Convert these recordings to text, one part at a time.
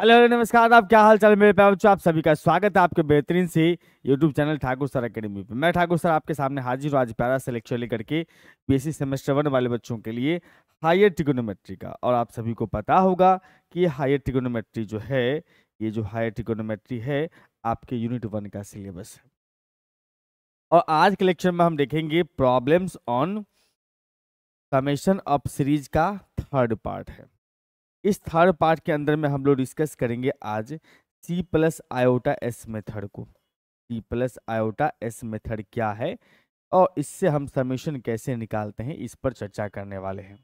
hello hello नमस्कार आप क्या हाल चाल मेरे पैर आप सभी का स्वागत है आपके बेहतरीन से YouTube channel Thakur sir academy पे मैं ठाकुर सर आपके सामने हाजिर हूँ आज प्यारा से लेक्चर लेकर के बीएससी सेमेस्टर वन वाले बच्चों के लिए हायर टिकोनोमेट्री का और आप सभी को पता होगा कि हायर टिकोनोमेट्री जो है ये जो हायर टिकोनोमेट्री है आपके यूनिट वन का सिलेबस है और आज के लेक्चर में हम देखेंगे problems on summation of series का थर्ड पार्ट है इस थर्ड पार्ट के अंदर में हम लोग डिस्कस करेंगे आज C plus iota S method को C plus iota S method क्या है और इससे हम समीशन कैसे निकालते हैं इस पर चर्चा करने वाले हैं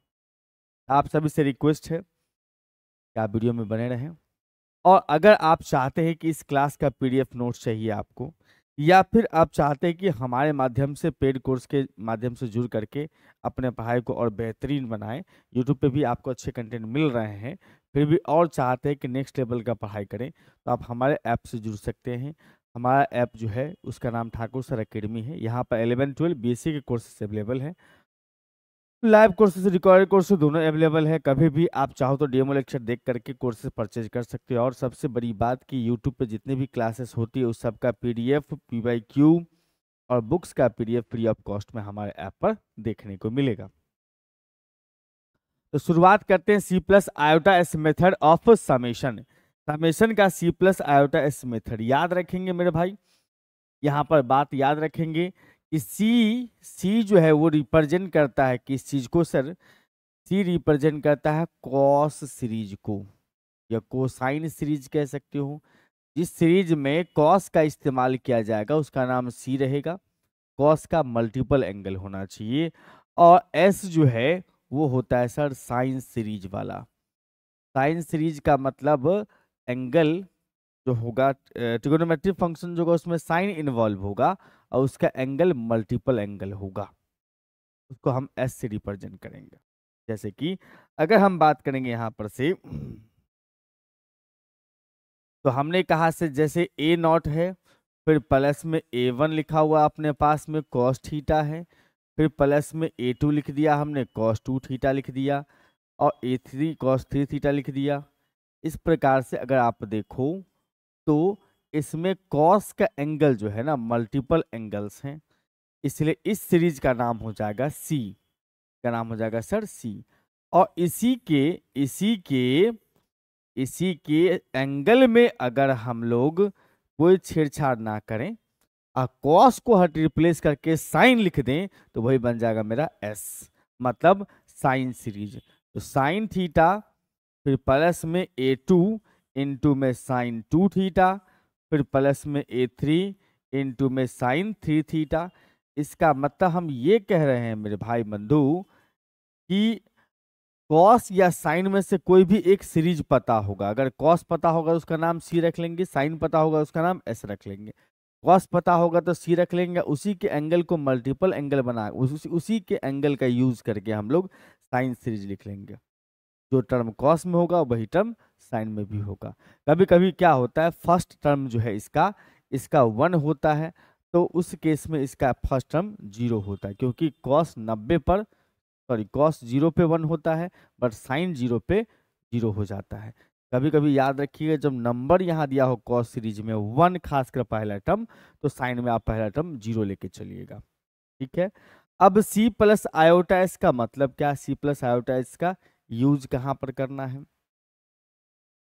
आप सभी से रिक्वेस्ट है कि आप वीडियो में बने रहें और अगर आप चाहते हैं कि इस क्लास का पीडीएफ नोट्स चाहिए आपको या फिर आप चाहते हैं कि हमारे माध्यम से पेड कोर्स के माध्यम से जुड़ करके अपने पढ़ाई को और बेहतरीन बनाएं यूट्यूब पे भी आपको अच्छे कंटेंट मिल रहे हैं फिर भी और चाहते हैं कि नेक्स्ट लेवल का पढ़ाई करें तो आप हमारे ऐप से जुड़ सकते हैं हमारा ऐप जो है उसका नाम ठाकुर सर अकेडमी है यहाँ पर एलेवन ट्वेल्व बी के कोर्सेस अवेलेबल हैं लाइव कोर्सेज रिकॉर्डेड कोर्सेज दोनों अवेलेबल है कभी भी आप चाहो तो डीएमओ लेक्चर देख करके कोर्सेज परचेज कर सकते हो और सबसे बड़ी बात कि यूट्यूब पे जितने भी क्लासेस होती है उस सब का पीडीएफ पीवाईक्यू और बुक्स का पीडीएफ फ्री ऑफ कॉस्ट में हमारे ऐप पर देखने को मिलेगा तो शुरुआत करते हैं C plus iota S method of summation summation का C plus iota S method याद रखेंगे मेरे भाई यहाँ पर बात याद रखेंगे कि सी सी जो है वो रिप्रेजेंट करता है किस चीज़ को सर सी रिप्रेजेंट करता है कॉस सीरीज को या कोसाइन सीरीज कह सकते हो जिस सीरीज में कॉस का इस्तेमाल किया जाएगा उसका नाम सी रहेगा कॉस का मल्टीपल एंगल होना चाहिए और एस जो है वो होता है सर साइन सीरीज वाला साइन सीरीज का मतलब एंगल जो होगा ट्रिगोनोमेट्रिक फंक्शन जो होगा उसमें साइन इन्वॉल्व होगा और उसका एंगल मल्टीपल एंगल होगा उसको हम एस से रिप्रेजेंट करेंगे जैसे कि अगर हम बात करेंगे यहाँ पर से तो हमने कहा से जैसे ए नॉट है फिर प्लस में ए वन लिखा हुआ अपने पास में कॉस थीटा है फिर प्लस में ए टू लिख दिया हमने कॉस टू थीटा लिख दिया और A three cos three theta लिख दिया इस प्रकार से अगर आप देखो तो इसमें कॉस का एंगल जो है ना मल्टीपल एंगल्स हैं इसलिए इस सीरीज का नाम हो जाएगा सी का नाम हो जाएगा सर सी और इसी के इसी के इसी के एंगल में अगर हम लोग कोई छेड़छाड़ ना करें और कॉस को हट रिप्लेस करके साइन लिख दें तो वही बन जाएगा मेरा एस मतलब साइन सीरीज तो साइन थीटा फिर प्लस में ए टू इंटू में साइन टू थीटा फिर प्लस में ए थ्री इंटू में साइन थ्री थीटा इसका मतलब हम ये कह रहे हैं मेरे भाई बंधु कि कॉस या साइन में से कोई भी एक सीरीज पता होगा अगर कॉस पता होगा तो उसका नाम सी रख लेंगे साइन पता होगा उसका नाम एस रख लेंगे कॉस पता होगा तो सी तो रख लेंगे उसी के एंगल को मल्टीपल एंगल बना उस, उसी के एंगल का यूज करके हम लोग साइन सीरीज लिख लेंगे जो टर्म कॉस में होगा वही टर्म साइन में भी होगा कभी कभी क्या होता है फर्स्ट टर्म जो है इसका इसका वन होता है तो उस केस में इसका फर्स्ट टर्म जीरो होता है क्योंकि कॉस नब्बे पर सॉरी कॉस जीरो पे वन होता है बट साइन जीरो पे जीरो हो जाता है कभी कभी याद रखिएगा जब नंबर यहाँ दिया हो कॉस सीरीज में वन खासकर पहला टर्म तो साइन में आप पहला टर्म जीरो लेके चलिएगा ठीक है अब सी प्लस आयोटाइस का मतलब क्या सी प्लस आयोटाइस का यूज कहाँ पर करना है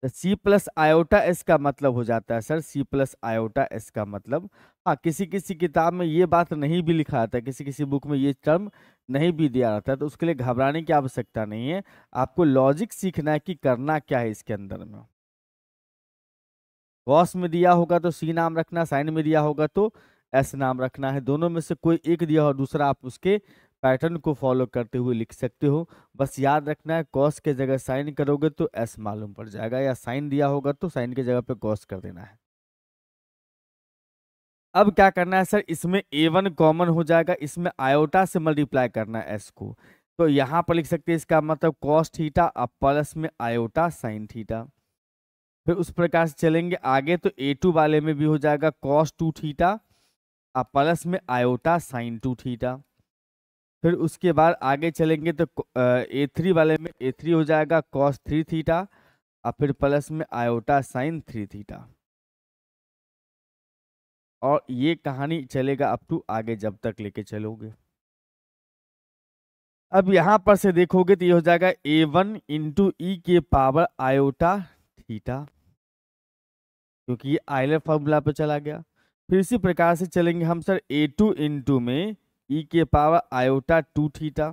तो सी प्लस आयोटा एस का मतलब हो जाता है sir C plus iota S का मतलब हाँ किसी किसी किताब में ये बात नहीं भी लिखा रहता है किसी किसी बुक में ये टर्म नहीं भी दिया रहता है तो उसके लिए घबराने की आवश्यकता नहीं है आपको लॉजिक सीखना है कि करना क्या है इसके अंदर में गॉस में दिया होगा तो सी नाम रखना साइन में दिया होगा तो एस नाम रखना है दोनों में से कोई एक दिया हो दूसरा आप उसके पैटर्न को फॉलो करते हुए लिख सकते हो बस याद रखना है कॉस के जगह साइन करोगे तो एस मालूम पड़ जाएगा या साइन दिया होगा तो साइन के जगह पे कॉस कर देना है अब क्या करना है सर इसमें ए वन कॉमन हो जाएगा इसमें आयोटा से मल्टीप्लाई करना है एस को तो यहाँ पर लिख सकते हैं इसका मतलब कॉस थीटा अब प्लस में आयोटा साइन थीटा फिर उस प्रकार से चलेंगे आगे तो ए टू वाले में भी हो जाएगा कॉस टू थीटा अब प्लस में आयोटा साइन टू थीटा फिर उसके बाद आगे चलेंगे तो ए थ्री वाले में ए थ्री हो जाएगा कॉस थ्री थीटा और फिर प्लस में आयोटा साइन थ्री थीटा और ये कहानी चलेगा अप टू आगे जब तक लेके चलोगे अब यहाँ पर से देखोगे तो ये हो जाएगा ए वन इंटू ई के पावर आयोटा थीटा क्योंकि ये आयलर फॉर्मूला पे चला गया फिर इसी प्रकार से चलेंगे हम सर ए टू इंटू में ई e के पावर आयोटा टू थीटा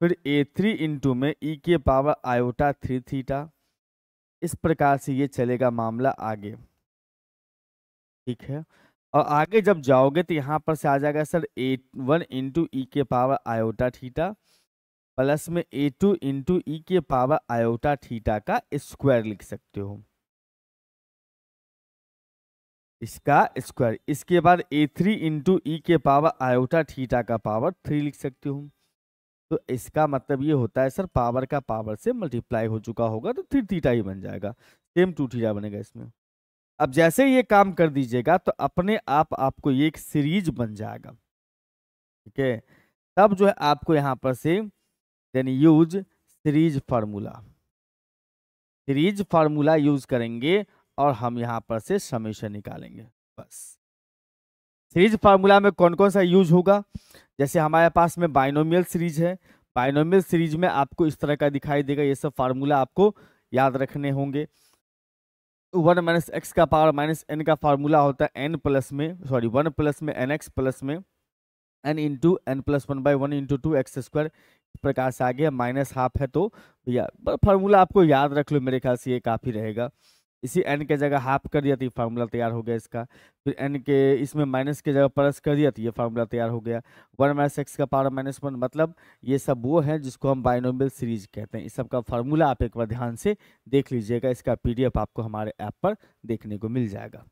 फिर ए थ्री इंटू में ई e के पावर आयोटा थ्री थीटा इस प्रकार से ये चलेगा मामला आगे ठीक है और आगे जब जाओगे तो यहाँ पर से आ जाएगा सर ए वन इंटू ई के पावर आयोटा थीटा प्लस में ए टू इंटू ई के पावर आयोटा थीटा का स्क्वायर लिख सकते हो इसका स्क्वायर इसके बाद ए थ्री इंटू ई के पावर आयोटा थीटा का पावर थ्री लिख सकती हूँ तो इसका मतलब ये होता है सर पावर का पावर से मल्टीप्लाई हो चुका होगा तो थ्री थीटा ही बन जाएगा सेम टू थीटा बनेगा इसमें अब जैसे ये काम कर दीजिएगा तो अपने आप आपको ये एक सीरीज बन जाएगा ठीक है तब जो है आपको यहाँ पर से then use series formula series formula use करेंगे और हम यहाँ पर से समेशन निकालेंगे बस सीरीज फार्मूला में कौन कौन सा यूज होगा जैसे हमारे पास में बाइनोमियल सीरीज है बाइनोमियल सीरीज में आपको इस तरह का दिखाई देगा ये सब फार्मूला आपको याद रखने होंगे वन माइनस एक्स का पावर माइनस एन का फार्मूला होता है एन प्लस में सॉरी वन प्लस में एन एक्स प्लस में N into N plus one by one into two X square इस प्रकार से आगे माइनस हाफ है तो भैया फार्मूला आपको याद रख लो मेरे ख्याल से ये काफ़ी रहेगा इसी एन के जगह हाफ कर दिया तो ये फार्मूला तैयार हो गया इसका फिर एन के इसमें माइनस के जगह प्लस कर दिया तो ये फार्मूला तैयार हो गया वन माइनस एक्स का पावर माइनस वन मतलब ये सब वो है जिसको हम बाइनोमियल सीरीज कहते हैं इस सब का फार्मूला आप एक बार ध्यान से देख लीजिएगा इसका पीडीएफ आपको हमारे ऐप पर देखने को मिल जाएगा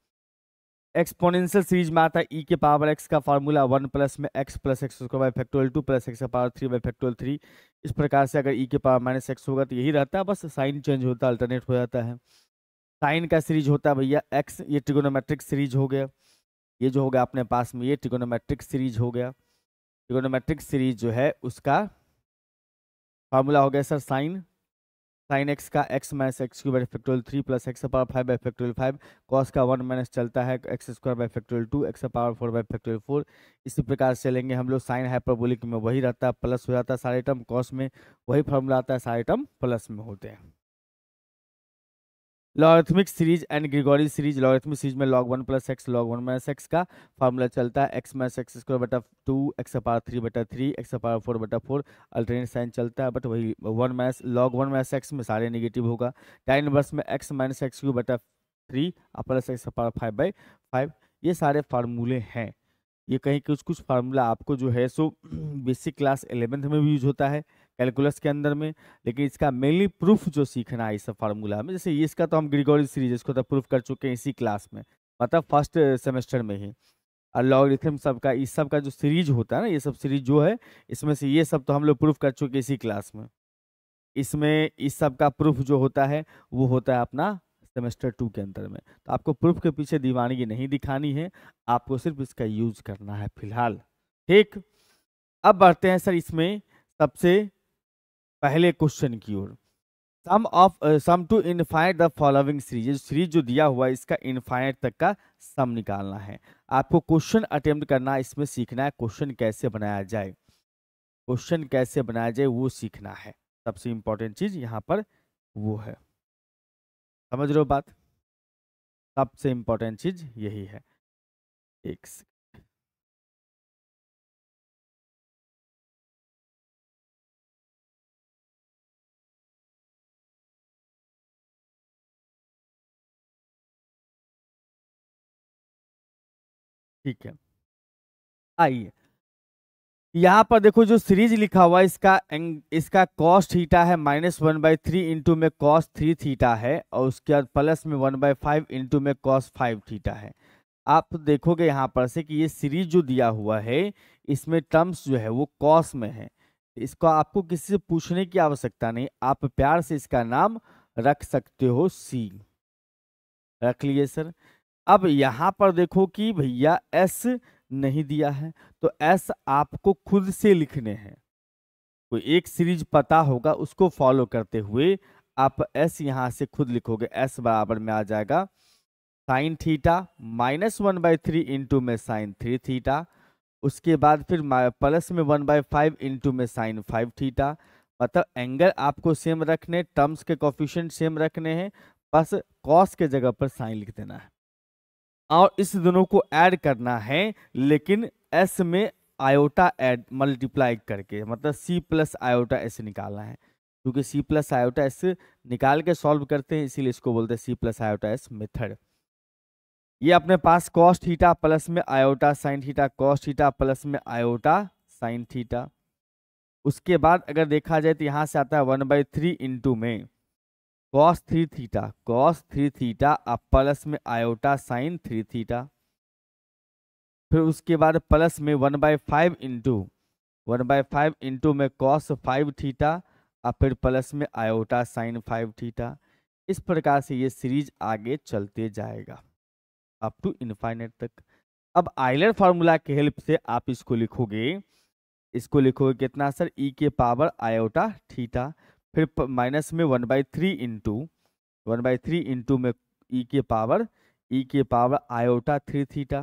एक्सपोनेंशियल सीरीज में आता है ई e के पावर एक्स का फार्मूला वन प्लस में x plus x square by factorial two plus x का power three by factorial three इस प्रकार से अगर ई e के पावर माइनस एक्स होगा तो यही रहता है बस साइन चेंज होता है अल्टरनेट हो जाता है साइन का सीरीज होता है भैया एक्स ये ट्रिगोनोमेट्रिक सीरीज हो गया ये जो हो गया अपने पास में ये ट्रिगोनोमेट्रिक सीरीज हो गया ट्रिगोनोमेट्रिक सीरीज जो है उसका फार्मूला हो गया सर साइन साइन एक्स का X minus X cube by factorial three plus X power five by factorial five cos का वन माइनस चलता है X square by factorial two X power four by factorial four इसी प्रकार से लेंगे हम लोग साइन हाइपरबोलिक में वही रहता है प्लस हो जाता है सारे टर्म कॉस में वही फार्मूला आता है सारे टर्म प्लस में होते हैं logarithmic series and Gregory series logarithmic series में log one plus X log one minus x का फार्मूला चलता है एक्स माइनस एक्स स्क्वायर बटा टू एक्स पावर थ्री बटा थ्री एक्स पावर फोर बटा फोर अल्टरनेट साइन चलता है but वही one minus log one minus X में सारे निगेटिव होगा टाइन वर्स में एक्स माइनस एक्स क्यू बटा थ्री और plus X power five by five ये सारे फार्मूले हैं ये कहीं कुछ कुछ फार्मूला आपको जो है सो बेसिक क्लास एलेवेंथ में भी यूज होता है कैलकुलस के अंदर में लेकिन इसका मेनली प्रूफ जो सीखना है इस फार्मूला में जैसे इसका तो हम ग्रिगोरी सीरीज इसको तो प्रूफ कर चुके हैं इसी क्लास में मतलब फर्स्ट सेमेस्टर uh, में ही और लॉगरिथम सब का इस सब का जो सीरीज होता है ना ये सब सीरीज जो है इसमें से ये सब तो हम लोग प्रूफ कर चुके इसी क्लास में इसमें इस सब का प्रूफ जो होता है वो होता है अपना सेमेस्टर टू के अंदर में तो आपको प्रूफ के पीछे दीवानगी नहीं दिखानी है आपको सिर्फ इसका यूज करना है फिलहाल ठीक अब बढ़ते हैं सर इसमें सबसे पहले क्वेश्चन की ओर sum of sum to infinite the following series series जो दिया हुआ है इसका इनफाइट तक का सम निकालना है आपको क्वेश्चन अटेम्प्ट करना इसमें सीखना है क्वेश्चन कैसे बनाया जाए क्वेश्चन कैसे बनाया जाए वो सीखना है सबसे इंपॉर्टेंट चीज़ यहाँ पर वो है समझ रहे हो बात सबसे इंपॉर्टेंट चीज़ यही है एक ठीक है आइए यहाँ पर देखो जो सीरीज लिखा हुआ इसका एंग इसका कॉस थीटा है minus one by three into में कॉस्ट थ्री थीटा है और उसके बाद प्लस में वन बाई फाइव इंटू में कॉस फाइव थीटा है आप देखोगे यहाँ पर से कि ये सीरीज जो दिया हुआ है इसमें टर्म्स जो है वो कॉस में है इसको आपको किसी से पूछने की आवश्यकता नहीं आप प्यार से इसका नाम रख सकते हो सी रख लिए सर अब यहाँ पर देखो कि भैया एस नहीं दिया है तो एस आपको खुद से लिखने हैं कोई तो एक सीरीज पता होगा उसको फॉलो करते हुए आप एस यहाँ से खुद लिखोगे एस बराबर में आ जाएगा sine theta minus one by three into में साइन थ्री थीटा उसके बाद फिर प्लस में वन बाई फाइव इंटू में साइन फाइव थीटा मतलब एंगल आपको सेम रखने टर्म्स के कॉफिशेंट सेम रखने हैं बस कॉस के जगह पर साइन लिख देना है और इस दोनों को ऐड करना है लेकिन एस में आयोटा ऐड मल्टीप्लाई करके मतलब सी प्लस आयोटा एस निकालना है क्योंकि सी प्लस आयोटा एस निकाल के सॉल्व करते हैं इसीलिए इसको बोलते हैं C plus iota S method ये अपने पास कॉस्ट हीटा प्लस में iota sine theta cos theta plus में आयोटा साइन थीटा उसके बाद अगर देखा जाए तो यहाँ से आता है वन बाई थ्री इंटू में cos three theta cos three theta अब प्लस में आयोटा साइन थ्री थीटा फिर उसके बाद प्लस में one by five into one by five into में कॉस फाइव थीटा और फिर प्लस में आयोटा साइन फाइव थीटा इस प्रकार से ये सीरीज आगे चलते जाएगा अप टू इन्फाइनेट तक अब आइलर फार्मूला के हेल्प से आप इसको लिखोगे इसको लिखोगे कितना सर ई e के पावर आयोटा थीटा फिर माइनस में one by three into one by three into में ई e के पावर ई e के पावर आयोटा थ्री थीटा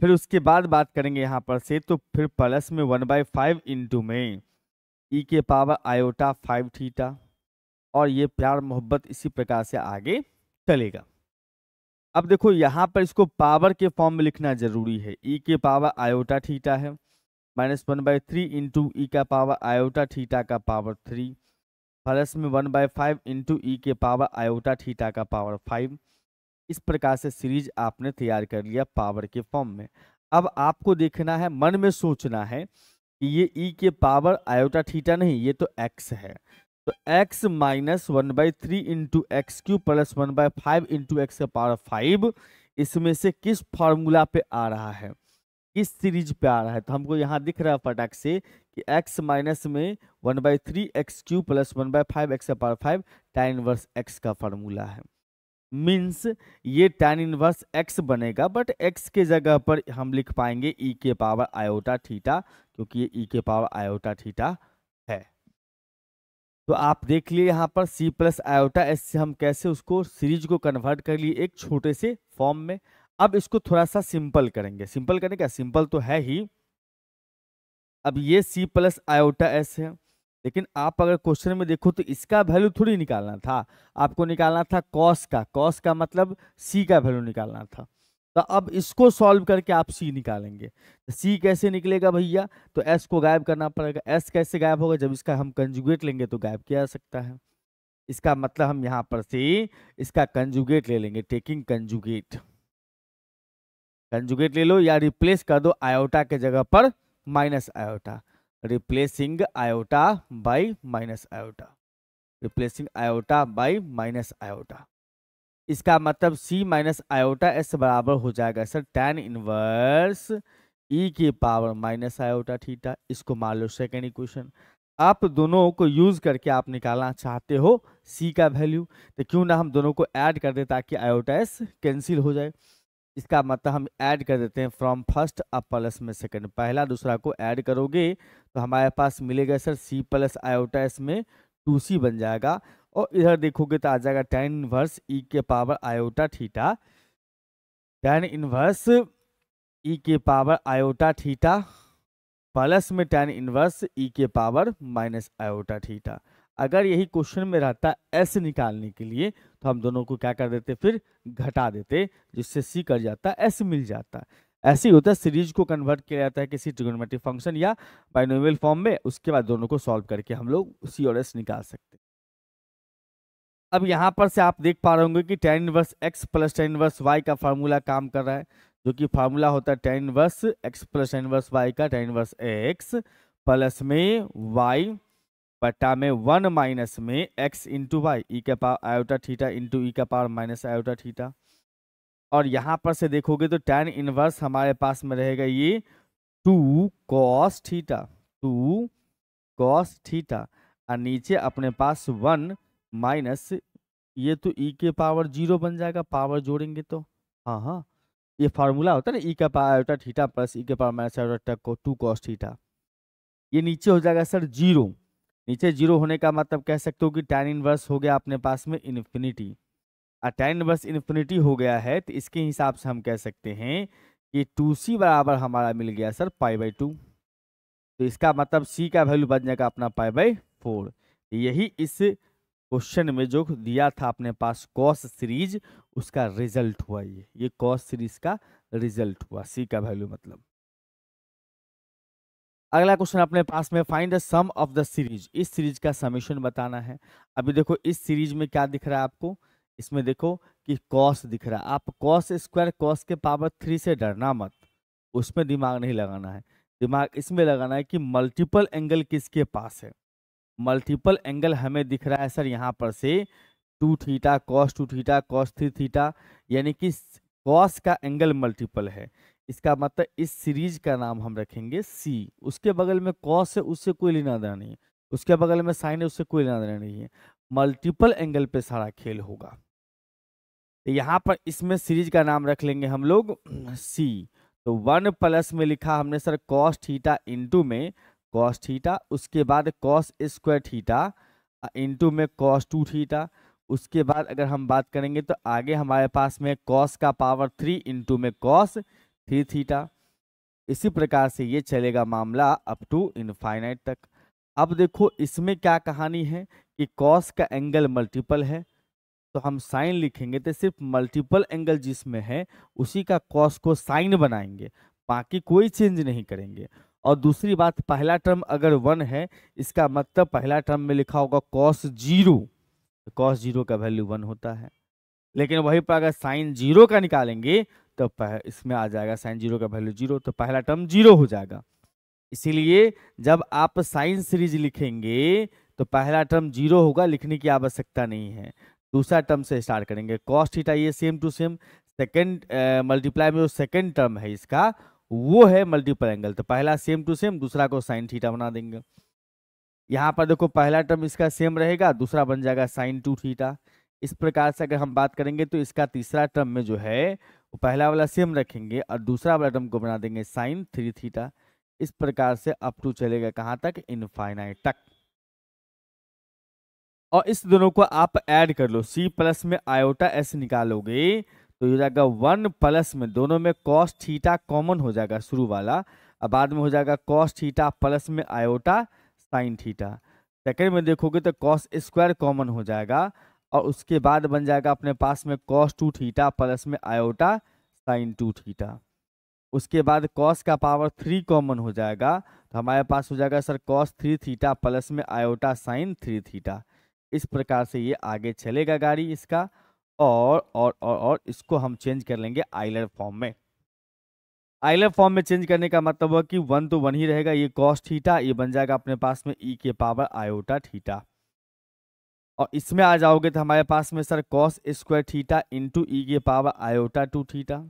फिर उसके बाद बात करेंगे यहाँ पर से तो फिर प्लस में वन बाई फाइव इंटू में ई e के पावर आयोटा फाइव थीटा और ये प्यार मोहब्बत इसी प्रकार से आगे चलेगा अब देखो यहाँ पर इसको पावर के फॉर्म में लिखना जरूरी है ई के पावर आयोटा थीटा है minus one by three into e e का पावर आयोटा थीटा का पावर थ्री प्लस में one by five into e e के पावर आयोटा थीटा का पावर फाइव इस प्रकार से सीरीज आपने तैयार कर लिया पावर के फॉर्म में अब आपको देखना है मन में सोचना है कि ये ई e के पावर आयोटा थीटा नहीं ये तो एक्स है तो x minus one by three into x cube plus one by five into x का पावर फाइव इसमें से किस फॉर्मूला पे आ रहा है किस सीरीज पे आ रहा है तो हमको यहाँ दिख रहा है फटाक से कि x माइनस में one by three x cube plus one by five x power five tan inverse x का फार्मूला है मीन्स ये टैन इनवर्स x बनेगा बट x के जगह पर हम लिख पाएंगे e के पावर आयोटा थीटा क्योंकि ये e के पावर आयोटा थीटा है तो आप देख लिए यहाँ पर c प्लस आयोटा एस से हम कैसे उसको सीरीज को कन्वर्ट कर लिए एक छोटे से फॉर्म में अब इसको थोड़ा सा सिंपल करेंगे सिंपल करने का सिंपल तो है ही अब ये सी प्लस आयोटा एस है लेकिन आप अगर क्वेश्चन में देखो तो इसका वैल्यू थोड़ी निकालना था आपको निकालना था कॉस का कॉस का मतलब सी का वैल्यू निकालना था तो अब इसको सॉल्व करके आप सी निकालेंगे तो सी कैसे निकलेगा भैया तो एस को गायब करना पड़ेगा एस कैसे गायब होगा जब इसका हम कंजुगेट लेंगे तो गायब किया जा सकता है इसका मतलब हम यहाँ पर से इसका कंजुगेट ले लेंगे टेकिंग कंजुगेट कंजुगेट ले लो या रिप्लेस कर दो आयोटा के जगह पर minus iota replacing iota by minus iota replacing iota by minus iota इसका मतलब सी माइनस आयोटा एस बराबर हो जाएगा सर टेन इनवर्स ई की पावर माइनस आयोटा थीटा इसको मान लो सेकेंड इक्वेशन आप दोनों को यूज करके आप निकालना चाहते हो सी का वैल्यू तो क्यों ना हम दोनों को ऐड कर दे ताकि आयोटा एस कैंसिल हो जाए इसका मतलब हम ऐड कर देते हैं फ्रॉम फर्स्ट अ प्लस में सेकंड पहला दूसरा को ऐड करोगे तो हमारे पास मिलेगा सर सी प्लस आयोटा इसमें टू सी बन जाएगा और इधर देखोगे तो आ जाएगा टेन इनवर्स ई के power iota theta tan inverse e के पावर आयोटा थीटा प्लस में टेन इनवर्स ई के पावर माइनस आयोटा थीटा अगर यही क्वेश्चन में रहता एस निकालने के लिए तो हम दोनों को क्या कर देते फिर घटा देते जिससे सी कर जाता एस मिल जाता ऐसे ही होता है सीरीज को कन्वर्ट किया जाता है किसी ट्रिगोनोमेट्रिक फंक्शन या बाइनोमियल फॉर्म में उसके बाद दोनों को सॉल्व करके हम लोग सी और एस निकाल सकते अब यहाँ पर से आप देख पा रहे होंगे कि tan inverse x plus tan inverse y का फार्मूला काम कर रहा है जो कि फार्मूला होता है tan inverse x plus tan inverse y का टेन इनवर्स एक्स प्लस में वाई बट्टा में वन माइनस में एक्स इंटू वाई ई का power iota theta into e का पावर माइनस आयोटा थीटा और यहाँ पर से देखोगे तो टेन इनवर्स हमारे पास में रहेगा ये two cos theta two cos theta और नीचे अपने पास वन माइनस ये तो ई के पावर जीरो बन जाएगा पावर जोड़ेंगे तो हाँ हाँ ये फार्मूला होता है ना ई का power iota theta plus e के power minus iota two cos theta ये नीचे हो जाएगा सर जीरो नीचे जीरो होने का मतलब कह सकते हो कि टैन इनवर्स हो गया अपने पास में इन्फिनिटी और टैन इनवर्स इन्फिनिटी हो गया है तो इसके हिसाब से हम कह सकते हैं कि टू सी बराबर हमारा मिल गया सर पाई बाई टू तो इसका मतलब सी का वैल्यू बन जाएगा अपना पाई बाई फोर यही इस क्वेश्चन में जो दिया था अपने पास कॉस सीरीज उसका रिजल्ट हुआ ये ये कॉस सीरीज का रिजल्ट हुआ सी का वैल्यू मतलब अगला क्वेश्चन अपने पास में find the sum of the series इस सीरीज का समीशन बताना है अभी देखो इस सीरीज में क्या दिख रहा है आपको इसमें देखो कि कॉस दिख रहा है आप कॉस स्क्वायर कॉस के पावर थ्री से डरना मत उसमें दिमाग नहीं लगाना है दिमाग इसमें लगाना है कि मल्टीपल एंगल किसके पास है मल्टीपल एंगल हमें दिख रहा है सर यहाँ पर से two theta cos two theta cos three theta यानी कि कॉस का एंगल मल्टीपल है इसका मतलब इस सीरीज का नाम हम रखेंगे सी उसके बगल में कॉस है उससे कोई लेना देना नहीं है उसके बगल में साइन है उससे कोई लेना देना नहीं है मल्टीपल एंगल पे सारा खेल होगा यहाँ पर इसमें सीरीज का नाम रख लेंगे हम लोग सी तो वन प्लस में लिखा हमने सर कॉस थीटा इंटू में कॉस थीटा उसके बाद कॉस स्क्वायर थीटा इंटू में कॉस टू थीटा उसके बाद अगर हम बात करेंगे तो आगे हमारे पास में कॉस का पावर थ्री इंटू में कॉस थ्री थीटा इसी प्रकार से ये चलेगा मामला अप टू इनफाइनाइट तक अब देखो इसमें क्या कहानी है कि कॉस का एंगल मल्टीपल है तो हम साइन लिखेंगे तो सिर्फ मल्टीपल एंगल जिसमें है उसी का कॉस को साइन बनाएंगे बाकी कोई चेंज नहीं करेंगे और दूसरी बात पहला टर्म अगर वन है इसका मतलब पहला टर्म में लिखा होगा कॉस जीरो कॉस जीरो का वैल्यू वन होता है लेकिन वहीं पर अगर साइन जीरो का निकालेंगे तो इसमें आ जाएगा साइन जीरो का वैल्यू जीरो तो पहला टर्म जीरो हो जाएगा इसीलिए जब आप साइन सीरीज लिखेंगे तो पहला टर्म जीरो होगा लिखने की आवश्यकता नहीं है दूसरा टर्म से स्टार्ट करेंगे कॉस्ट थीटा ये same to same second multiply में जो सेकंड टर्म है इसका वो है मल्टीपल एंगल तो पहला सेम टू सेम दूसरा को साइन थीटा बना देंगे यहाँ पर देखो पहला टर्म इसका सेम रहेगा दूसरा बन जाएगा साइन टू थीटा इस प्रकार से अगर हम बात करेंगे तो इसका तीसरा टर्म में जो है पहला वाला सेम रखेंगे और दूसरा वाला टर्म को बना देंगे साइन थ्री थीटा इस प्रकार से अप टू चलेगा कहाँ तक इनफाइनाइट तक और इस दोनों को आप ऐड कर लो सी प्लस में आयोटा एस निकालोगे तो ये जाएगा वन प्लस में दोनों में कॉस थीटा कॉमन हो जाएगा शुरू वाला और बाद में हो जाएगा कॉस थीटा प्लस में आयोटा साइन थीटा सेकेंड में देखोगे तो कॉस स्क्वायर कॉमन हो जाएगा और उसके बाद बन जाएगा अपने पास में कॉस टू थीटा प्लस में आयोटा साइन टू थीटा उसके बाद कॉस का पावर थ्री कॉमन हो जाएगा तो हमारे पास हो जाएगा sir cos three theta plus में आयोटा साइन थ्री थीटा इस प्रकार से ये आगे चलेगा गाड़ी इसका और और और और इसको हम चेंज कर लेंगे आइलर फॉर्म में आइलर फॉर्म में चेंज करने का मतलब है कि वन तो वन ही रहेगा ये कॉस थीटा ये बन जाएगा अपने पास में ई e के पावर आयोटा थीटा और इसमें आ जाओगे तो हमारे पास में sir cos square theta into ई के पावर आयोटा टू थीटा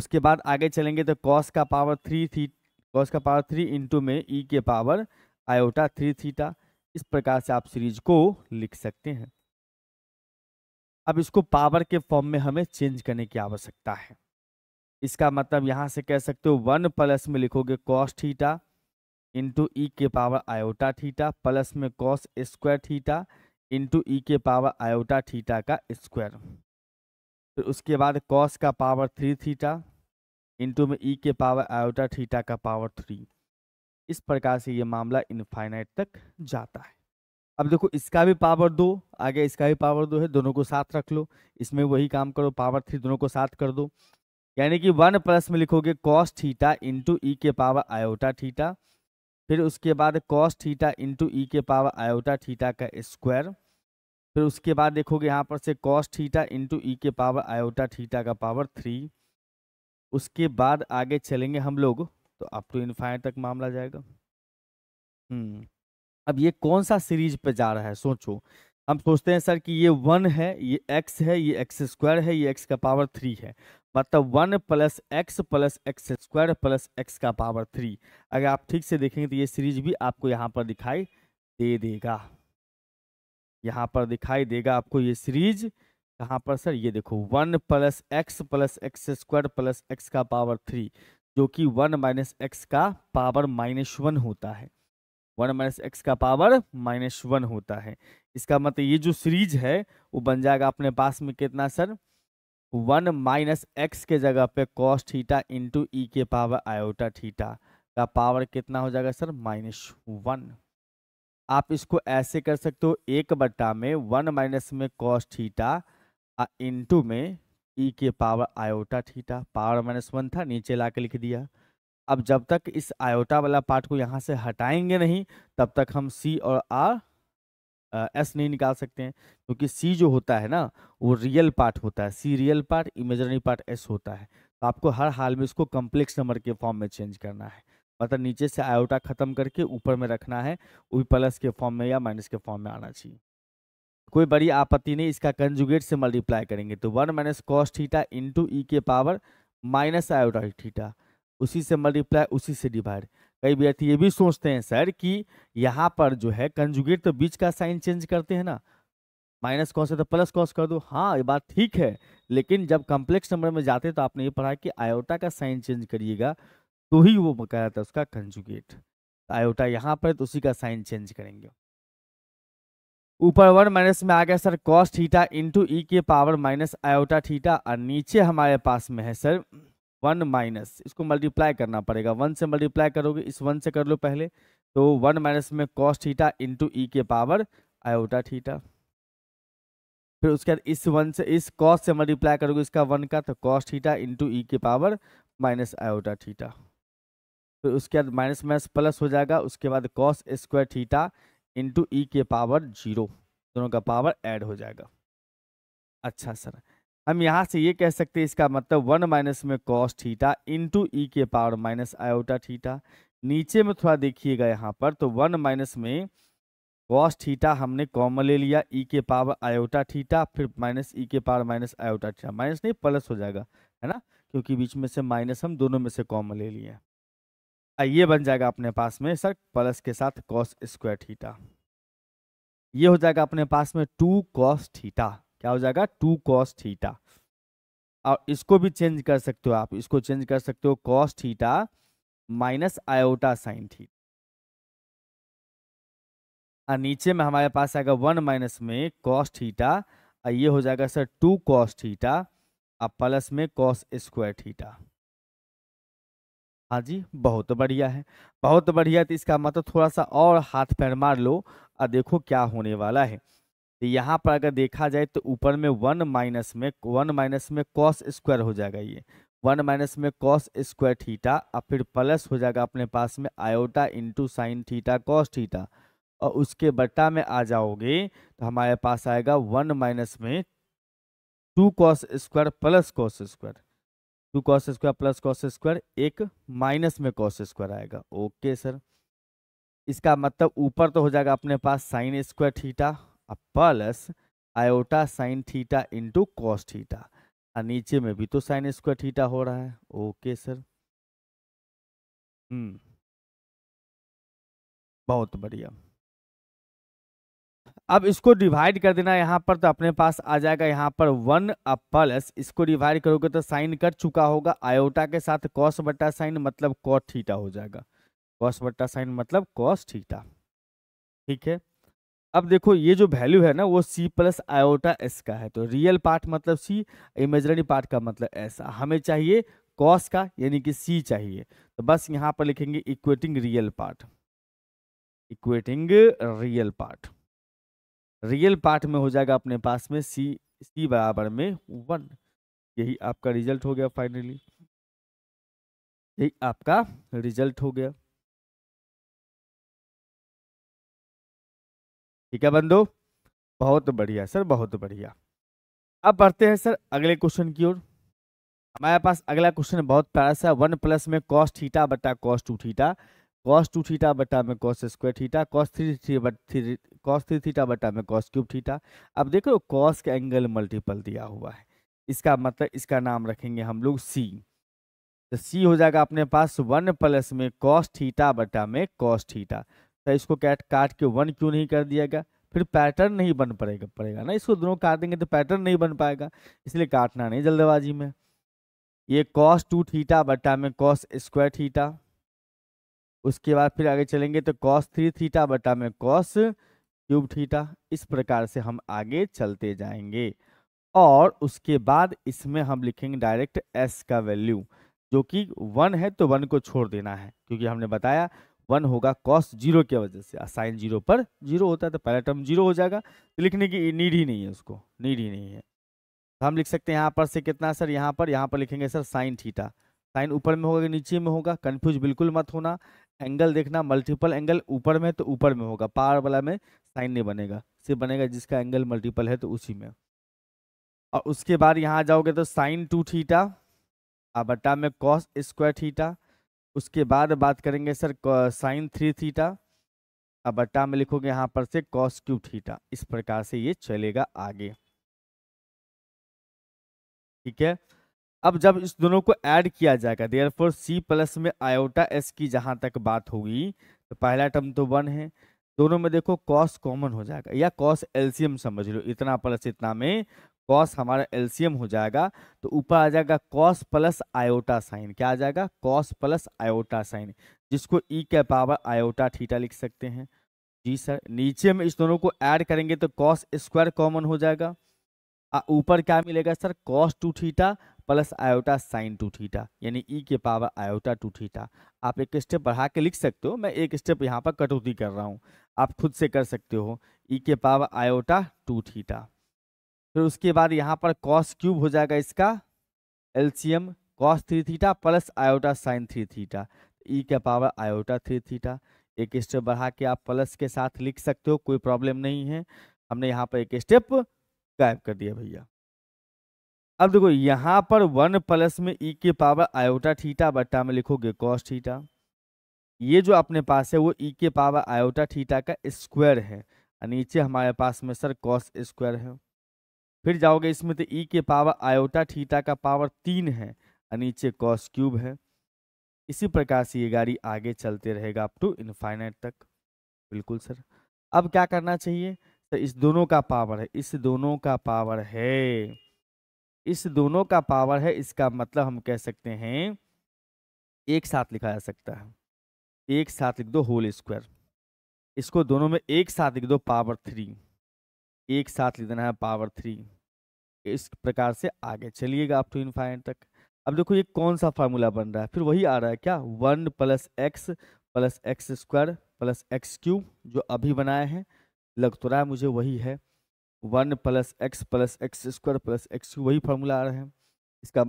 उसके बाद आगे चलेंगे तो कॉस का पावर थ्री थी कॉस का पावर थ्री इंटू में ई के पावर आयोटा थ्री थीटा इस प्रकार से आप सीरीज को लिख सकते हैं अब इसको पावर के फॉर्म में हमें चेंज करने की आवश्यकता है इसका मतलब यहाँ से कह सकते हो वन प्लस में लिखोगे कॉस थीटा इंटू ई के पावर आयोटा थीटा प्लस में cos square theta into e e के पावर आयोटा थीटा का स्क्वायर फिर उसके बाद कॉस का पावर थ्री थीटा इंटू में ई e के पावर आयोटा थीटा का पावर थ्री इस प्रकार से ये मामला इनफाइनाइट तक जाता है अब देखो इसका भी पावर दो आगे इसका भी पावर दो है दोनों को साथ रख लो इसमें वही काम करो पावर थ्री दोनों को साथ कर दो यानी कि वन प्लस में लिखोगे कॉस थीटा इंटू ई के पावर आयोटा थीटा फिर उसके बाद कॉस थीटा इंटू ई के पावर आयोटा थीटा का स्क्वायर फिर उसके बाद देखोगे यहाँ पर से कॉस थीटा इंटू ई के पावर आयोटा थीटा का पावर थ्री उसके बाद आगे चलेंगे हम लोग तो अप टू इनफाइनाइट तक मामला जाएगा हम्म अब ये कौन सा सीरीज पे जा रहा है सोचो हम सोचते हैं सर कि ये वन है ये एक्स है ये एक्स स्क्वायर है ये एक्स का पावर थ्री है मतलब one plus x plus x square plus x का पावर थ्री अगर आप ठीक से देखेंगे तो ये सीरीज भी आपको यहाँ पर दिखाई दे देगा यहाँ पर दिखाई देगा आपको ये सीरीज कहाँ पर सर ये देखो one plus x plus x square plus x का पावर थ्री जो कि वन माइनस एक्स का पावर माइनस वन होता है वन माइनस एक्स का पावर माइनस वन होता है इसका मतलब ये जो सीरीज है वो बन जाएगा अपने पास में कितना सर वन माइनस एक्स के जगह पे cos theta into e e के पावर आयोटा थीटा का पावर कितना हो जाएगा सर माइनस वन आप इसको ऐसे कर सकते हो एक बट्टा में वन माइनस में कॉस थीटा इंटू में ई e के power iota theta power minus one था नीचे ला के लिख दिया अब जब तक इस आयोटा वाला पार्ट को यहाँ से हटाएंगे नहीं तब तक हम सी और आर एस नहीं निकाल सकते हैं क्योंकि तो सी जो होता है ना वो रियल पार्ट होता है C real part imaginary part S होता है तो आपको हर हाल में इसको कम्प्लेक्स नंबर के फॉर्म में चेंज करना है मतलब नीचे से आयोटा खत्म करके ऊपर में रखना है वो प्लस के फॉर्म में या माइनस के फॉर्म में आना चाहिए कोई बड़ी आपत्ति नहीं इसका कंजुगेट से मल्टीप्लाई करेंगे तो one minus cos theta into ई के पावर माइनस आयोटा थीटा उसी से मल्टीप्लाई उसी से डिवाइड कई व्यक्ति ये भी सोचते हैं सर कि यहाँ पर जो है कंजुगेट तो बीच का साइन चेंज करते हैं ना माइनस कॉस है तो प्लस कॉस कर दो हाँ ये बात ठीक है लेकिन जब कम्प्लेक्स नंबर में जाते तो आपने ये पढ़ा कि आयोटा का साइन चेंज करिएगा तो ही वो बकाया है उसका कंजुगेट आयोटा यहाँ पर तो उसी का साइन चेंज करेंगे ऊपर वन माइनस में आ गया सर कॉस थीटा इंटू ई के पावर माइनस आयोटा थीटा और नीचे हमारे पास में है सर वन माइनस इसको मल्टीप्लाई करना पड़ेगा वन से मल्टीप्लाई करोगे इस वन से कर लो पहले तो वन माइनस में कॉस थीटा इंटू ई के पावर आयोटा थीटा फिर उसके बाद इस वन से इस कॉस से मल्टीप्लाई करोगे इसका वन का तो कॉस थीटा इंटू ई के पावर माइनस आयोटा थीटा फिर तो उसके बाद माइनस माइनस प्लस हो जाएगा उसके बाद कॉस स्क्वायर थीटा इंटू ई के पावर जीरो दोनों का पावर ऐड हो जाएगा अच्छा सर हम यहाँ से ये कह सकते हैं इसका मतलब वन माइनस में कॉस थीटा इंटू ई के पावर माइनस आयोटा थीटा नीचे में थोड़ा देखिएगा यहाँ पर तो वन माइनस में कॉस थीटा हमने कॉमन ले लिया ई e के पावर आयोटा थीटा फिर माइनस ई e के power minus iota theta minus नहीं प्लस हो जाएगा है ना क्योंकि बीच में से माइनस हम दोनों में से कॉमन ले लिया ये बन जाएगा अपने पास में सर प्लस के साथ कॉस स्क्वायर थीटा ये हो जाएगा अपने पास में टू कॉस थीटा क्या हो जाएगा टू कॉस थीटा और इसको भी चेंज कर सकते हो आप इसको चेंज कर सकते हो cos theta minus iota sine theta और नीचे में हमारे पास आएगा वन माइनस में कॉस थीटा और ये हो जाएगा सर टू कॉस थीटा और प्लस में कॉस स्क्वायर थीटा हाँ जी बहुत बढ़िया है बहुत बढ़िया तो इसका मतलब थोड़ा सा और हाथ पैर मार लो और देखो क्या होने वाला है तो यहाँ पर अगर देखा जाए तो ऊपर में वन माइनस में वन माइनस में कॉस स्क्वायर हो जाएगा ये वन माइनस में कॉस स्क्वायर थीटा और फिर प्लस हो जाएगा अपने पास में iota into sine theta cos theta और उसके बट्टा में आ जाओगे तो हमारे पास आएगा वन माइनस में two cos square plus cos square two cos square plus cos square एक माइनस में कॉस स्क्वायर आएगा ओके सर इसका मतलब ऊपर तो हो जाएगा अपने पास साइन स्क्वायर थीटा और plus iota sine theta into cos theta और नीचे में भी तो साइन स्क्वायर थीटा हो रहा है ओके सर हम्म बहुत बढ़िया अब इसको डिवाइड कर देना यहाँ पर तो अपने पास आ जाएगा यहाँ पर वन अब प्लस इसको डिवाइड करोगे तो साइन कर चुका होगा आयोटा के साथ कॉस बट्टा साइन मतलब कॉस थीटा हो जाएगा कॉस बट्टा साइन मतलब कॉस थीटा ठीक है अब देखो ये जो वैल्यू है ना वो सी प्लस आयोटा एस का है तो रियल पार्ट मतलब सी इमेजनरी पार्ट का मतलब एस हमें चाहिए कॉस का यानी कि सी चाहिए तो बस यहाँ पर लिखेंगे equating real part equating real part real part में हो जाएगा अपने पास में सी सी बराबर में वन यही आपका रिजल्ट हो गया फाइनली यही आपका रिजल्ट हो गया ठीक है बंदो बहुत बढ़िया सर बहुत बढ़िया अब बढ़ते हैं सर अगले क्वेश्चन की ओर हमारे पास अगला क्वेश्चन बहुत प्यारा सा वन प्लस में कॉस्ट थीटा बटा cos two theta cos two theta बटा में cos square theta cos three थी बट थ्री कॉस थ्री थीटा बटा में कॉस क्यूब थीटा अब देख लो कॉस का एंगल मल्टीपल दिया हुआ है इसका मतलब इसका नाम रखेंगे हम लोग सी तो सी हो जाएगा अपने पास वन प्लस में कॉस थीटा बटा में कॉस थीटा तो इसको कैट काट के वन क्यों नहीं कर दिया गया फिर पैटर्न नहीं बन पड़ेगा पड़ेगा ना इसको दोनों काट देंगे तो पैटर्न नहीं बन पाएगा इसलिए काटना नहीं जल्दबाजी में ये कॉस टू थीटा बटा में कॉस स्क्वायर थीटा उसके बाद फिर आगे चलेंगे तो कॉस थ्री थीटा बटा में कॉस क्यूब थीटा इस प्रकार से हम आगे चलते जाएंगे और उसके बाद इसमें हम लिखेंगे डायरेक्ट एस का वैल्यू जो कि वन है तो वन को छोड़ देना है क्योंकि हमने बताया वन होगा कॉस जीरो की वजह से साइन जीरो पर जीरो होता है तो पहला टर्म जीरो हो जाएगा तो लिखने की नीड ही नहीं है उसको नीड ही नहीं है तो हम लिख सकते हैं यहाँ पर से कितना सर यहाँ पर यहाँ पर लिखेंगे सर साइन थीटा साइन ऊपर में होगा कि नीचे में होगा कन्फ्यूज बिल्कुल मत होना एंगल देखना मल्टीपल एंगल ऊपर में तो ऊपर में होगा पार वाला में साइन नहीं बनेगा सिर्फ बनेगा जिसका एंगल मल्टीपल है तो उसी में और उसके बाद यहाँ जाओगे तो साइन टू थीटा और बटा में कॉस स्क्वायर थीटा उसके बाद बात करेंगे सर साइन थ्री थीटा अब बट्टा में लिखोगे यहाँ पर से कॉस क्यूब थीटा इस प्रकार से ये चलेगा आगे ठीक है अब जब इस दोनों को ऐड किया जाएगा देयर फोर सी प्लस में आयोटा एस की जहाँ तक बात होगी तो पहला टर्म तो वन है दोनों में देखो कॉस कॉमन हो जाएगा या कॉस एल्सियम समझ लो इतना प्लस इतना में कॉस हमारा एल्सियम हो जाएगा तो ऊपर आ जाएगा कॉस प्लस आयोटा साइन क्या आ जाएगा कॉस प्लस आयोटा साइन जिसको ई e के पावर आयोटा थीटा लिख सकते हैं जी सर नीचे में इस दोनों को ऐड करेंगे तो कॉस स्क्वायर कॉमन हो जाएगा ऊपर क्या मिलेगा sir cos two theta plus iota sine two theta यानी ई के पावर आयोटा टू थीटा आप एक स्टेप बढ़ा के लिख सकते हो मैं एक स्टेप यहाँ पर कटौती कर रहा हूँ आप खुद से कर सकते हो ई के पावर आयोटा टू थीटा फिर उसके बाद यहाँ पर कॉस क्यूब हो जाएगा इसका LCM cos three theta plus iota sine three theta e के पावर आयोटा थ्री थीटा एक स्टेप बढ़ा के आप प्लस के साथ लिख सकते हो कोई प्रॉब्लम नहीं है हमने यहाँ पर एक स्टेप गायब कर दिया भैया अब देखो यहाँ पर वन प्लस में ई e के पावर आयोटा थीटा बट्टा में लिखोगे कॉस ठीटा ये जो अपने पास है वो ई e के पावर आयोटा थीटा का स्क्वायर है नीचे हमारे पास में सर कॉस स्क्वायर है फिर जाओगे इसमें तो ई e के पावर आयोटा थीटा का पावर तीन है और नीचे कॉस क्यूब है इसी प्रकार से ये गाड़ी आगे चलते रहेगा अप टू इनफाइनाइट तक बिल्कुल सर अब क्या करना चाहिए तो इस दोनों का पावर है इस दोनों का पावर है इस दोनों का पावर है इसका मतलब हम कह सकते हैं एक साथ लिखा जा सकता है एक साथ लिख दो होल स्क्वायर इसको दोनों में एक साथ लिख दो पावर थ्री एक साथ लिख देना है पावर थ्री इस प्रकार से आगे चलिएगा आप टू इनफाइन तक अब देखो ये कौन सा फार्मूला बन रहा है फिर वही आ रहा है क्या one plus x plus x square plus x cube जो अभी बनाए हैं लग तो रहा है मुझे वही है one plus x plus x square plus x वही फार्मूला आ रहा है इसका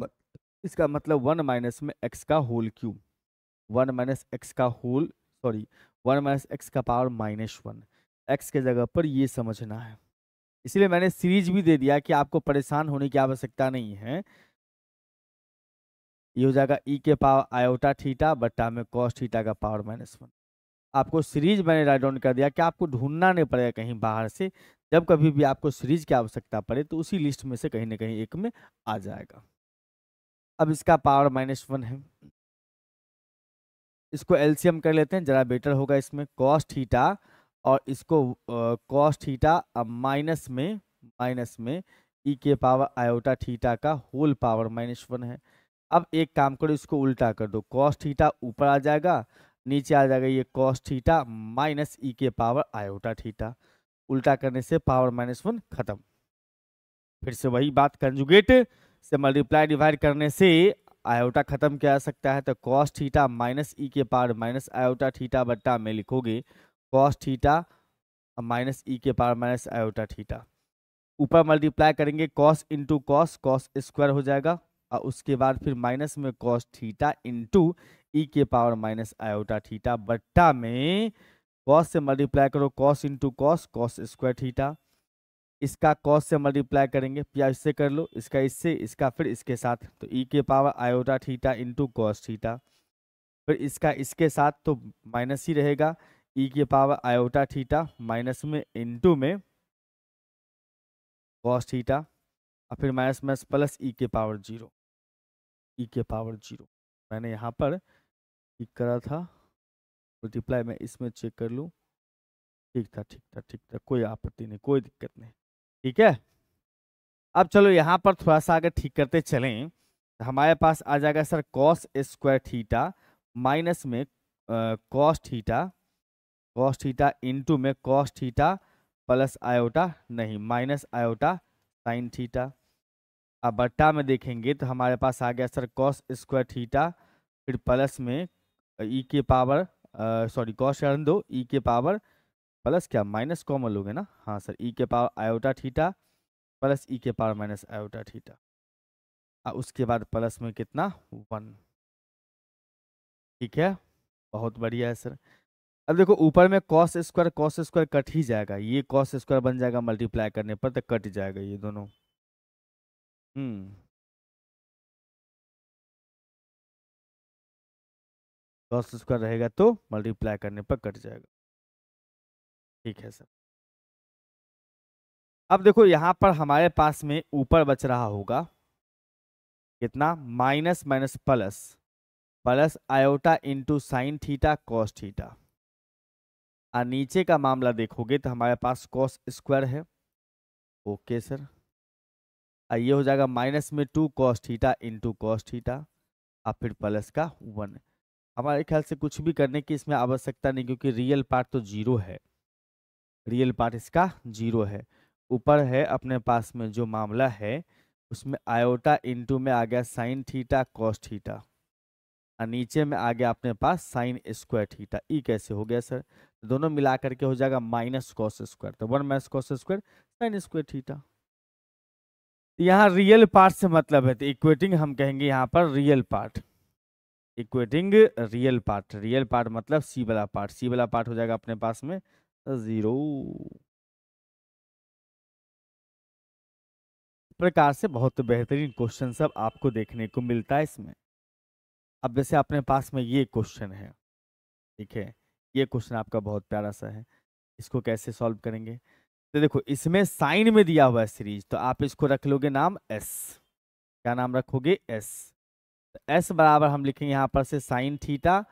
इसका मतलब वन माइनस में एक्स का whole cube one minus x का whole sorry one minus x का पावर माइनस वन एक्स के जगह पर ये समझना है इसलिए मैंने सीरीज भी दे दिया कि आपको परेशान होने की आवश्यकता नहीं है ये हो जाएगा ई e के पावर आयोटा थीटा बट्टा में कॉस थीटा का पावर माइनस वन आपको सीरीज मैंने राइट डाउन कर दिया कि आपको ढूंढना नहीं पड़ेगा कहीं बाहर से जब कभी भी आपको सीरीज की आवश्यकता पड़े तो उसी लिस्ट में से कहीं ना कहीं एक में आ जाएगा अब इसका पावर माइनस वन है इसको एलसीएम कर लेते हैं ज़रा बेटर होगा इसमें कॉस्ट हीटा और इसको कॉस्ट हीटा अब माइनस में माइनस में ई e के पावर आयोटा थीटा का होल पावर माइनस वन है अब एक काम करो इसको उल्टा कर दो कॉस्ट थीटा ऊपर आ जाएगा नीचे आ जाएगा ये cos theta minus e e के पावर आयोटा थीटा उल्टा करने से पावर माइनस वन खत्म फिर से वही बात कंजुगेट से मल्टीप्लाई डिवाइड करने से आयोटा खत्म किया जा सकता है तो cos theta minus e e के पावर माइनस आयोटा थीटा बट्टा में लिखोगे cos theta minus e e के पावर माइनस आयोटा थीटा ऊपर मल्टीप्लाई करेंगे cos into cos cos square हो जाएगा और उसके बाद फिर माइनस में cos theta into e e के पावर माइनस आयोटा थीटा बट्टा में कॉस से मल्टीप्लाई करो cos into cos cos square theta इसका कॉस से मल्टीप्लाई करेंगे या इससे कर लो इसका इससे इसका फिर इसके साथ तो ई e के power iota theta into cos theta फिर इसका इसके साथ तो माइनस ही रहेगा ई e के पावर आयोटा थीटा माइनस में इंटू में कॉस थीटा और फिर माइनस माइनस प्लस ई के पावर जीरो ई के पावर जीरो मैंने यहाँ पर ठीक करा था मल्टीप्लाई मैं इसमें चेक कर लूँ ठीक था ठीक था ठीक था कोई आपत्ति नहीं कोई दिक्कत नहीं ठीक है अब चलो यहाँ पर थोड़ा सा अगर ठीक करते चलें तो हमारे पास आ जाएगा sir cos square theta minus में cos theta cos theta into में कॉस थीटा प्लस आयोटा नहीं माइनस आयोटा साइन थीटा अब बट्टा में देखेंगे तो हमारे पास आ गया सर कॉस स्क्वायर थीटा फिर प्लस में ई e के पावर सॉरी कॉस चरण दो ई e के पावर प्लस क्या माइनस कॉमन लोगे ना हाँ सर ई e के power iota theta plus e के पावर माइनस आयोटा थीटा और उसके बाद प्लस में कितना वन ठीक है बहुत बढ़िया है सर अब देखो ऊपर में cos square cos square cut ही जाएगा ये कॉस स्क्वायर बन जाएगा मल्टीप्लाई करने पर तो कट जाएगा ये दोनों हम्म कॉस स्क्वायर रहेगा तो मल्टीप्लाई करने पर कट जाएगा ठीक है सर अब देखो यहाँ पर हमारे पास में ऊपर बच रहा होगा कितना minus minus plus plus iota into sine theta cos theta और नीचे का मामला देखोगे तो हमारे पास कॉस स्क्वायर है ओके सर और ये हो जाएगा माइनस में two cos theta into cos theta और फिर प्लस का वन हमारे ख्याल से कुछ भी करने की इसमें आवश्यकता नहीं क्योंकि रियल पार्ट तो जीरो है रियल पार्ट इसका जीरो है ऊपर है अपने पास में जो मामला है उसमें आयोटा इंटू में आ गया साइन थीटा कॉस थीटा और नीचे में आ गया अपने पास साइन स्क्वायर थीटा ई कैसे हो गया सर तो दोनों मिला करके हो जाएगा माइनस कॉस स्क्वायर तो one minus cos square sine square theta यहाँ रियल पार्ट से मतलब है तो इक्वेटिंग हम कहेंगे यहाँ पर real part equating real part real part मतलब सी वाला पार्ट सी वाला पार्ट हो जाएगा अपने पास में ज़ीरो प्रकार से बहुत बेहतरीन क्वेश्चन सब आपको देखने को मिलता है इसमें अब जैसे अपने पास में ये क्वेश्चन है ठीक है ये क्वेश्चन आपका बहुत प्यारा सा है इसको कैसे सॉल्व करेंगे तो देखो इसमें साइन में दिया हुआ है सीरीज तो आप इसको रख लोगे नाम एस क्या नाम रखोगे एस एस बराबर हम लिखेंगे यहाँ पर से साइन थीटा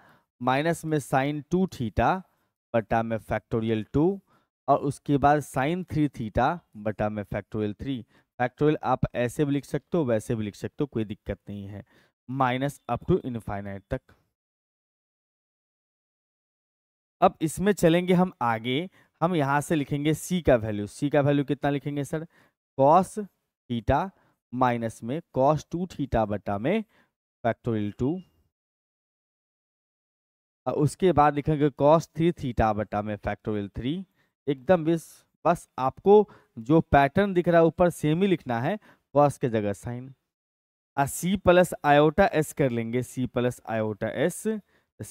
माइनस में साइन टू थीटा बटा में फैक्टोरियल टू और उसके बाद साइन थ्री थीटा बटा में फैक्टोरियल थ्री फैक्टोरियल आप ऐसे भी लिख सकते हो वैसे भी लिख सकते हो कोई दिक्कत नहीं है माइनस अप टू इनफाइनाइट तक अब इसमें चलेंगे हम आगे हम यहाँ से लिखेंगे सी का वैल्यू सी का वैल्यू कितना लिखेंगे सर कॉस थीटा माइनस में कॉस टू थीटा बटा में फैक्टोरियल टू उसके बाद लिखेंगे कॉस थ्री थीटा बटा में फैक्टोरियल थ्री एकदम बिस बस आपको जो पैटर्न दिख रहा है ऊपर सेम ही लिखना है कॉस के जगह साइन और सी प्लस आयोटा एस कर लेंगे C plus iota S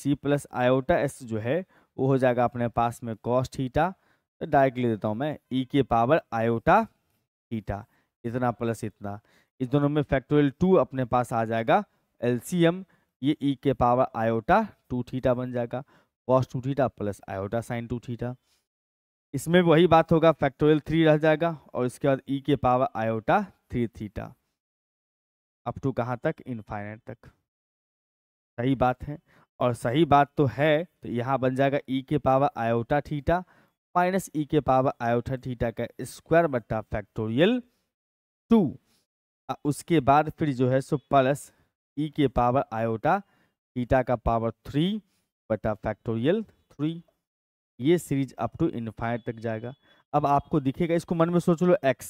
C plus iota S जो है वो हो जाएगा अपने पास में कॉस थीटा तो डायरेक्ट ले देता हूँ मैं ई e के पावर आयोटा थीटा इतना प्लस इतना इस दोनों में फैक्टोरियल टू अपने पास आ जाएगा एलसीएम ये ई के पावर आयोटा टू थीटा बन जाएगा cos two theta plus iota sine two theta इसमें वही बात होगा फैक्टोरियल थ्री रह जाएगा और इसके बाद ई के power iota three theta up to कहाँ तक इनफाइनाइट तक सही बात है और सही बात तो है तो यहाँ बन जाएगा ई के power iota theta minus e के पावर आयोटा थीटा का स्क्वायर बट्टा फैक्टोरियल टू उसके बाद फिर जो है सो प्लस ई e के पावर आयोटा थीटा का पावर थ्री बटा फैक्टोरियल थ्री ये सीरीज अप टू इन्फाइट तक जाएगा अब आपको दिखेगा इसको मन में सोच लो x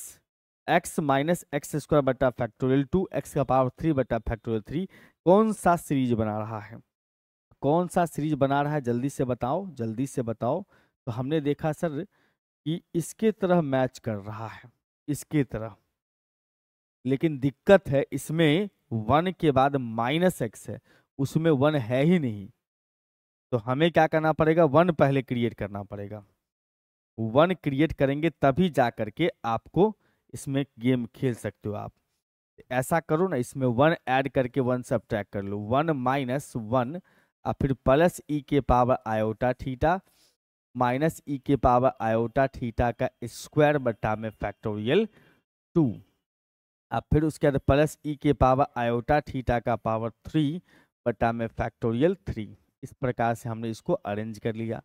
x minus x square बटा फैक्टोरियल टू एक्स का पावर थ्री बटा फैक्टोरियल थ्री कौन सा सीरीज बना रहा है कौन सा सीरीज बना रहा है जल्दी से बताओ जल्दी से बताओ तो हमने देखा सर कि इसके तरह मैच कर रहा है इसके तरह लेकिन दिक्कत है इसमें वन के बाद माइनस एक्स है उसमें वन है ही नहीं तो हमें क्या करना पड़ेगा वन पहले क्रिएट करना पड़ेगा वन क्रिएट करेंगे तभी जा करके आपको इसमें गेम खेल सकते हो आप ऐसा करो ना इसमें वन ऐड करके वन सब कर लो वन माइनस वन और फिर प्लस ई e के power iota theta minus e के पावर आयोटा थीटा का स्क्वायर बट्टा में फैक्टोरियल टू अब फिर उसके बाद प्लस ई के पावर आयोटा थीटा का पावर थ्री बटा में फैक्टोरियल थ्री इस प्रकार से हमने इसको अरेंज कर लिया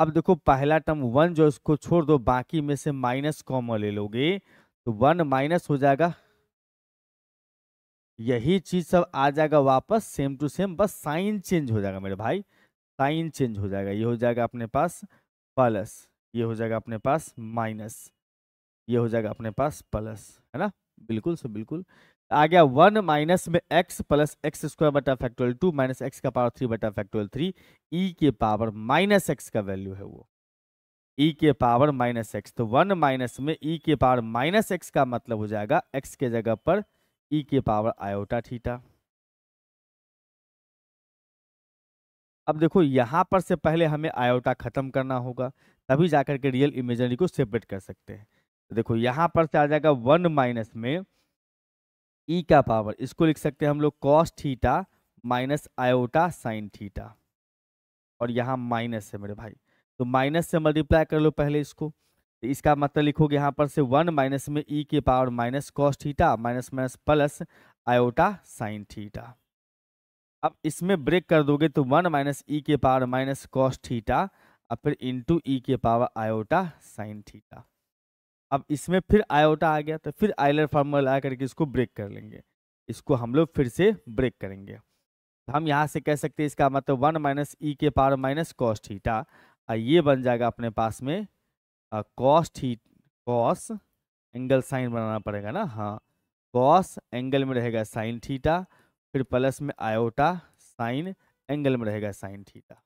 अब देखो पहला टर्म वन जो इसको छोड़ दो बाकी में से माइनस कॉमन ले लोगे तो वन माइनस हो जाएगा यही चीज सब आ जाएगा वापस सेम टू सेम बस साइन चेंज हो जाएगा मेरे भाई साइन चेंज हो जाएगा ये हो जाएगा अपने पास प्लस ये हो जाएगा अपने पास माइनस ये हो जाएगा अपने पास प्लस है ना बिल्कुल सर बिल्कुल आ गया वन माइनस में एक्स प्लस एक्स स्क्वायर बटा फैक्टोरियल टू माइनस एक्स का पावर थ्री बटा फैक्टोरियल थ्री ई e के पावर माइनस एक्स का वैल्यू है वो ई e के पावर माइनस एक्स तो वन माइनस में ई e के पावर माइनस एक्स का मतलब हो जाएगा एक्स के जगह पर ई के पावर आयोटा थीटा अब देखो यहां पर से पहले हमें आयोटा खत्म करना होगा तभी जाकर के रियल इमेजरी को सेपरेट कर सकते हैं तो देखो यहाँ पर से आ जाएगा वन माइनस में ई e का पावर इसको लिख सकते हैं हम लोग cos theta minus iota sine theta और यहाँ माइनस है मेरे भाई तो माइनस से मल्टीप्लाई कर लो पहले इसको तो इसका मतलब लिखोगे यहाँ पर से वन माइनस में ई e के power minus cos theta minus minus plus iota sine theta अब इसमें ब्रेक कर दोगे तो वन माइनस ई e के पावर माइनस कॉस थीटा और फिर इंटू ई के पावर आयोटा साइन थीटा अब इसमें फिर आयोटा आ गया तो फिर आइलर फार्मूला लगा करके इसको ब्रेक कर लेंगे इसको हम लोग फिर से ब्रेक करेंगे तो हम यहाँ से कह सकते हैं इसका मतलब वन माइनस ई के पावर माइनस कॉस्ट हीटा और ये बन जाएगा अपने पास में कॉस्ट ही कॉस एंगल साइन बनाना पड़ेगा ना हाँ कॉस एंगल में रहेगा साइन थीटा फिर प्लस में आयोटा साइन एंगल में रहेगा साइन थीटा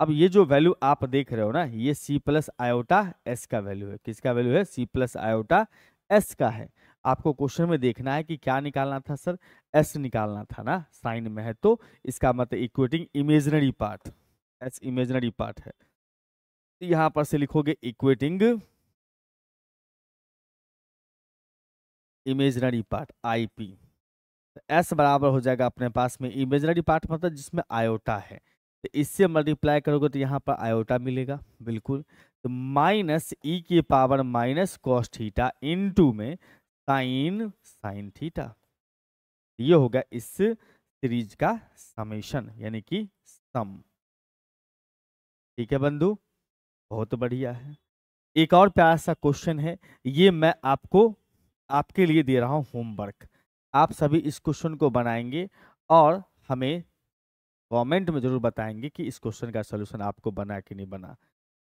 अब ये जो वैल्यू आप देख रहे हो ना ये सी प्लस आयोटा एस का वैल्यू है किसका वैल्यू है सी प्लस आयोटा एस का है आपको क्वेश्चन में देखना है कि क्या निकालना था सर एस निकालना था ना साइन में है तो इसका मतलब equating imaginary part S imaginary part है तो यहां पर से लिखोगे equating imaginary part IP S बराबर हो जाएगा अपने पास में इमेजनरी पार्ट मतलब जिसमें आयोटा है तो इससे मल्टीप्लाई करोगे तो यहाँ पर आयोटा मिलेगा बिल्कुल तो माइनस ई के power minus cos theta into में साइन साइन थीटा ये होगा इस सीरीज का समेशन यानी कि सम ठीक है बंधु बहुत बढ़िया है एक और प्यारा सा क्वेश्चन है ये मैं आपको आपके लिए दे रहा हूँ होमवर्क आप सभी इस क्वेश्चन को बनाएंगे और हमें कमेंट में ज़रूर बताएंगे कि इस क्वेश्चन का सोल्यूशन आपको बना कि नहीं बना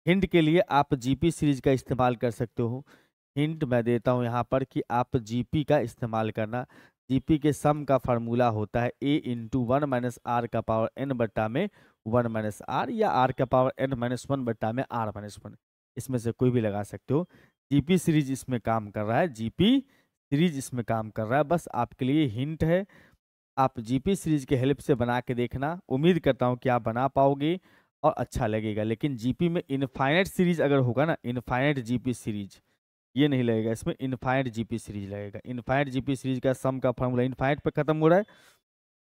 हिंट के लिए आप जीपी सीरीज का इस्तेमाल कर सकते हो हिंट मैं देता हूँ यहाँ पर कि आप जीपी का इस्तेमाल करना जीपी के सम का फार्मूला होता है A into one minus R का पावर एन बट्टा में वन माइनस आर या आर का पावर एन माइनस वन बट्टा में आर माइनस वन इसमें से कोई भी लगा सकते हो जीपी सीरीज इसमें काम कर रहा है जीपी सीरीज इसमें काम कर रहा है बस आपके लिए हिंट है आप जीपी सीरीज के हेल्प से बना के देखना उम्मीद करता हूँ कि आप बना पाओगे और अच्छा लगेगा लेकिन जीपी में इनफाइनाइट सीरीज अगर होगा ना इनफाइनाइट जीपी सीरीज ये नहीं लगेगा इसमें इनफाइनाइट जीपी सीरीज लगेगा इनफाइनाइट जीपी सीरीज का सम का फार्मूला इनफाइनाइट पर खत्म हो रहा है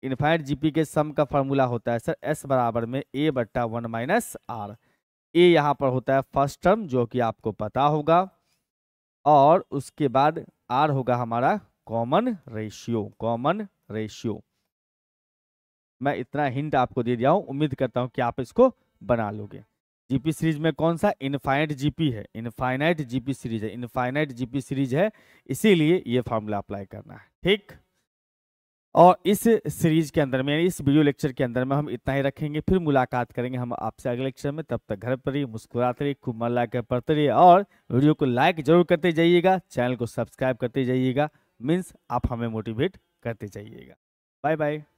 इनफाइनाइट जीपी के सम का फार्मूला होता है सर एस बराबर में ए बट्टा वन माइनस आर ए यहाँ पर होता है फर्स्ट टर्म जो कि आपको पता होगा और उसके बाद आर होगा हमारा कॉमन रेशियो कॉमन रेशियो मैं इतना हिंट आपको दे दिया हूँ उम्मीद करता हूँ कि आप इसको बना लोगे जीपी सीरीज में कौन सा इनफाइनाइट जीपी है इनफाइनाइट जीपी सीरीज है इनफाइनाइट जीपी सीरीज है इसीलिए ये फार्मूला अप्लाई करना है ठीक और इस सीरीज के अंदर में इस वीडियो लेक्चर के अंदर में हम इतना ही रखेंगे फिर मुलाकात करेंगे हम आपसे अगले लेक्चर में तब तक घर पर ही मुस्कुराते रहिए खूब मल्ला के पढ़ते रहिए और वीडियो को लाइक जरूर करते जाइएगा चैनल को सब्सक्राइब करते जाइएगा मीन्स आप हमें मोटिवेट करते जाइएगा बाय बाय